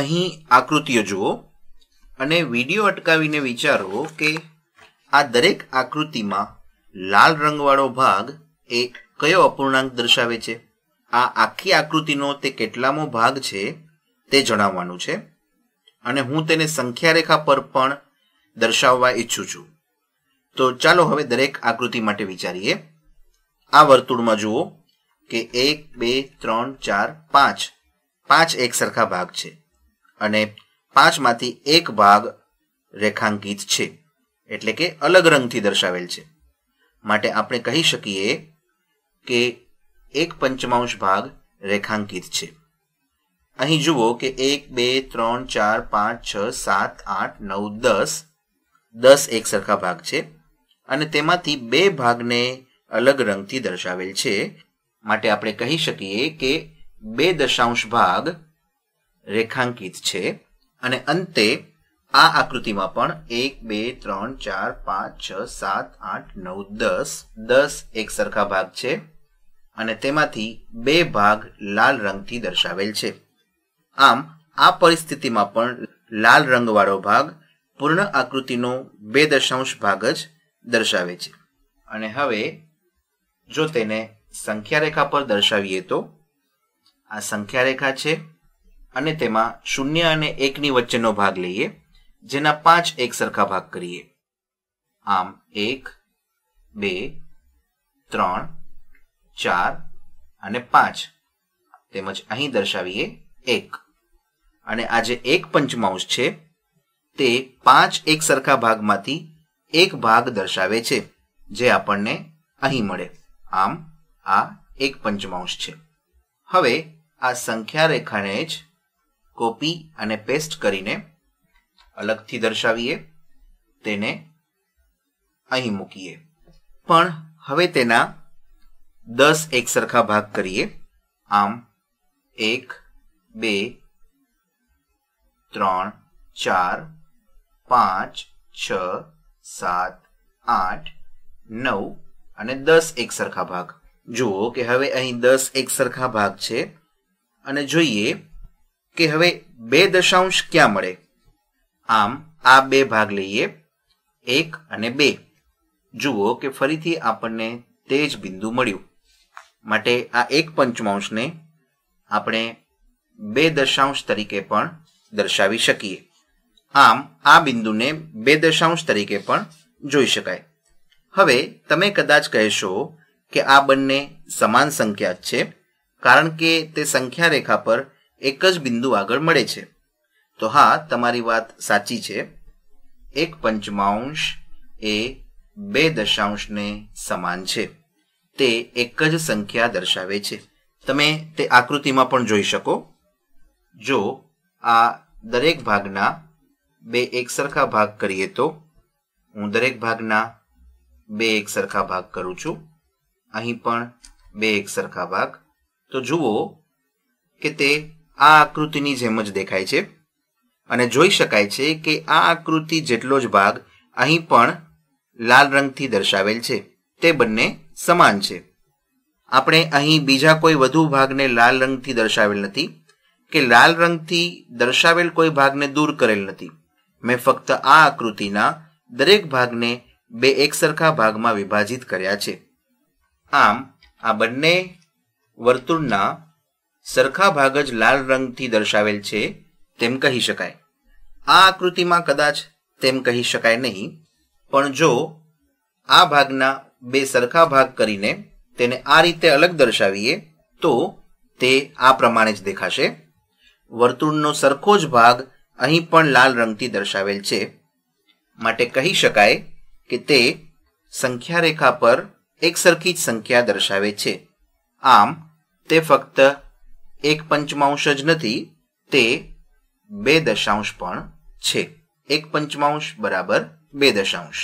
અહીં આકૃતિઓ જુઓ અને વિડીયો અટકાવીને વિચારો કે આ દરેક આકૃતિમાં લાલ રંગવાળો ભાગ એ કયો અપૂર્ણાંક દર્શાવે છે આ આખી આકૃતિનો તે કેટલામો ભાગ છે તે જણાવવાનું છે અને હું તેને સંખ્યા રેખા પર પણ દર્શાવવા ઈચ્છું છું તો ચાલો હવે દરેક આકૃતિ માટે વિચારીએ આ વર્તુળમાં જુઓ કે એક બે ત્રણ ચાર પાંચ પાંચ એક સરખા ભાગ છે અને પાંચમાંથી એક ભાગ રેખાંકિત છે એટલે કે અલગ રંગથી દર્શાવેલ છે માટે આપણે કહી શકીએ કે એક પંચમાંશ ભાગ રેખાંકિત છે અહીં જુઓ કે એક બે ત્રણ ચાર પાંચ છ સાત આઠ નવ દસ દસ એક સરખા ભાગ છે અને તેમાંથી બે ભાગને અલગ રંગથી દર્શાવેલ છે માટે આપણે કહી શકીએ કે બે દશાંશ ભાગ રેખાંકિત છે અને અંતે આ આકૃતિમાં પણ એક બે ત્રણ ચાર પાંચ છ સાત આઠ નવ દસ દસ એક સરખા ભાગ છે અને તેમાંથી બે ભાગ લાલ રંગથી દર્શાવેલ છે આમ આ પરિસ્થિતિમાં પણ લાલ રંગવાળો ભાગ પૂર્ણ આકૃતિનો બે દશાંશ ભાગ જ દર્શાવે છે અને હવે જો તેને સંખ્યા રેખા પર દર્શાવીએ તો આ સંખ્યા રેખા છે અને તેમાં શૂન્ય અને એકની વચ્ચેનો ભાગ લઈએ જેના પાંચ એક સરખા ભાગ કરીએ આમ એક બે ત્રણ ચાર અને પાંચ તેમજ અહીં દર્શાવીએ એક અને આજે એક પંચમાઉસ છે તે પાંચ એક સરખા ભાગમાંથી એક ભાગ દર્શાવે છે જે આપણને અહીં મળે આમ આ એક પંચમાંશ છે હવે આ સંખ્યા રેખાને જ કોપી અને પેસ્ટ કરીને અલગથી દર્શાવીએ તેને અહીં મૂકીએ પણ હવે તેના દસ એક સરખા ભાગ કરીએ આમ એક બે ત્રણ ચાર પાંચ છ સાત આઠ નવ અને દસ એક સરખા ભાગ જુઓ કે હવે અહીં દસ એક સરખા ભાગ છે અને જોઈએ કે હવે બે દશાંશ ક્યાં મળે આમ આ બે ભાગ લઈએ એક અને બે જુઓ કે ફરીથી આપણને તે જ બિંદુ મળ્યું માટે આ એક પંચમાંશને આપણે બે દશાંશ તરીકે પણ દર્શાવી શકીએ આમ આ બિંદુને બે દશાંશ તરીકે પણ જોઈ શકાય હવે તમે કદાચ કહેશો કે આ બંને સમાન સંખ્યા જ છે કારણ કે તે સંખ્યા રેખા પર એક જ બિંદુ આગળ મળે છે તો હા તમારી વાત સાચી છે એક પંચમાંશ એ બે દશાંશને સમાન છે તે એક જ સંખ્યા દર્શાવે છે તમે તે આકૃતિમાં પણ જોઈ શકો જો આ દરેક ભાગના બે એકસરખા ભાગ કરીએ તો હું દરેક ભાગના બે એક સરખા ભાગ કરું છું અહીં પણ બે એક સરખા ભાગ તો જુઓ કે તે આ આકૃતિની જેમ જ દેખાય છે અને જોઈ શકાય છે કે આ આકૃતિ જેટલો જ ભાગ અહીં પણ લાલ રંગથી દર્શાવેલ છે તે બંને સમાન છે આપણે અહીં બીજા કોઈ વધુ ભાગને લાલ રંગથી દર્શાવેલ નથી કે લાલ રંગથી દર્શાવેલ કોઈ ભાગને દૂર કરેલ નથી મેં ફક્ત આ આકૃતિના દરેક ભાગને બે એકસરખા ભાગમાં વિભાજિત કર્યા છે આમ આ બંને વર્તુળના સરખા ભાગ જ લાલ રંગથી દર્શાવેલ છે તેમ કહી શકાય આ આકૃતિમાં કદાચ તેમ કહી શકાય નહીં પણ જો આ ભાગના બે સરખા ભાગ કરીને તેને આ રીતે અલગ દર્શાવીએ તો તે આ પ્રમાણે જ દેખાશે વર્તુળનો સરખો જ ભાગ અહીં પણ લાલ રંગથી દર્શાવેલ છે માટે કહી શકાય કે તે સંખ્યા રેખા પર એકસરખી જ સંખ્યા દર્શાવે છે આમ તે ફક્ત એક પંચમાંશ જ નથી તે બે દશાંશ પણ છે એક પંચમાંશ બરાબર બે દશાંશ